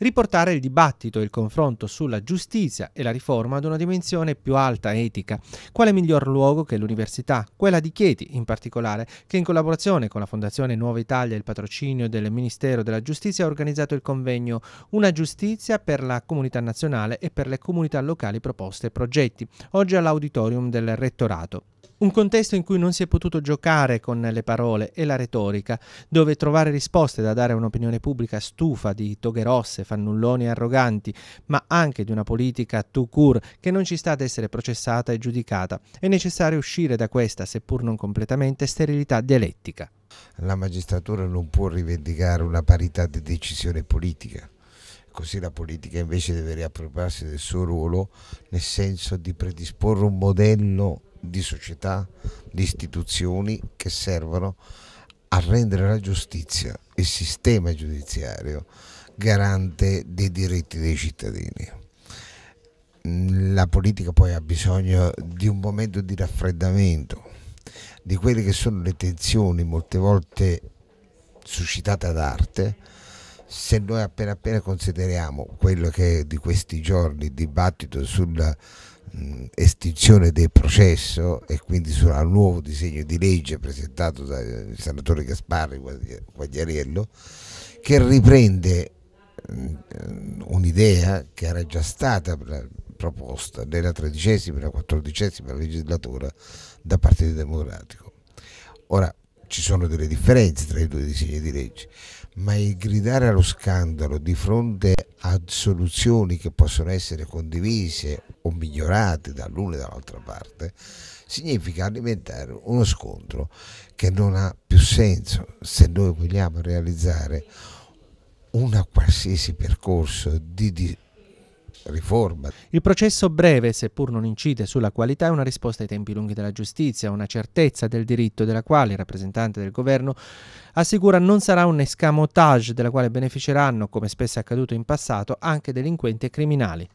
riportare il dibattito e il confronto sulla giustizia e la riforma ad una dimensione più alta etica. Quale miglior luogo che l'università, quella di Chieti in particolare, che in collaborazione con la Fondazione Nuova Italia e il patrocinio del Ministero della Giustizia ha organizzato il convegno Una giustizia per la comunità nazionale e per le comunità locali proposte e progetti, oggi all'auditorium del rettorato. Un contesto in cui non si è potuto giocare con le parole e la retorica, dove trovare risposte da dare a un'opinione pubblica stufa di toghe rosse, fannulloni arroganti, ma anche di una politica tout court che non ci sta ad essere processata e giudicata. È necessario uscire da questa, seppur non completamente, sterilità dialettica. La magistratura non può rivendicare una parità di decisione politica così la politica invece deve riappropriarsi del suo ruolo nel senso di predisporre un modello di società, di istituzioni che servono a rendere la giustizia, il sistema giudiziario, garante dei diritti dei cittadini. La politica poi ha bisogno di un momento di raffreddamento, di quelle che sono le tensioni molte volte suscitate ad arte, se noi appena appena consideriamo quello che è di questi giorni il dibattito sulla mh, estinzione del processo e quindi sul nuovo disegno di legge presentato dal senatore Gasparri Guagliariello che riprende un'idea che era già stata proposta nella tredicesima e nella quattordicesima legislatura da Partito Democratico. Ora ci sono delle differenze tra i due disegni di legge ma il gridare allo scandalo di fronte a soluzioni che possono essere condivise o migliorate dall'una e dall'altra parte significa alimentare uno scontro che non ha più senso se noi vogliamo realizzare un qualsiasi percorso di, di riforma. Il processo breve, seppur non incide sulla qualità, è una risposta ai tempi lunghi della giustizia, una certezza del diritto della quale il rappresentante del governo assicura non sarà un escamotage della quale beneficeranno, come spesso è accaduto in passato, anche delinquenti e criminali.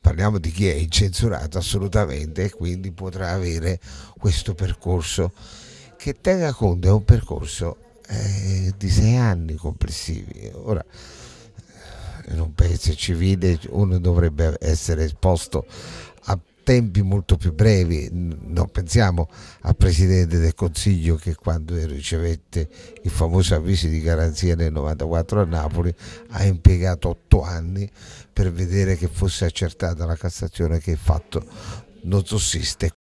Parliamo di chi è incensurato assolutamente e quindi potrà avere questo percorso che tenga conto è un percorso eh, di sei anni complessivi. Ora, in un paese civile uno dovrebbe essere esposto a tempi molto più brevi, non pensiamo al Presidente del Consiglio che quando ricevette i famosi avvisi di garanzia nel 94 a Napoli ha impiegato otto anni per vedere che fosse accertata la Cassazione che il fatto non sussiste.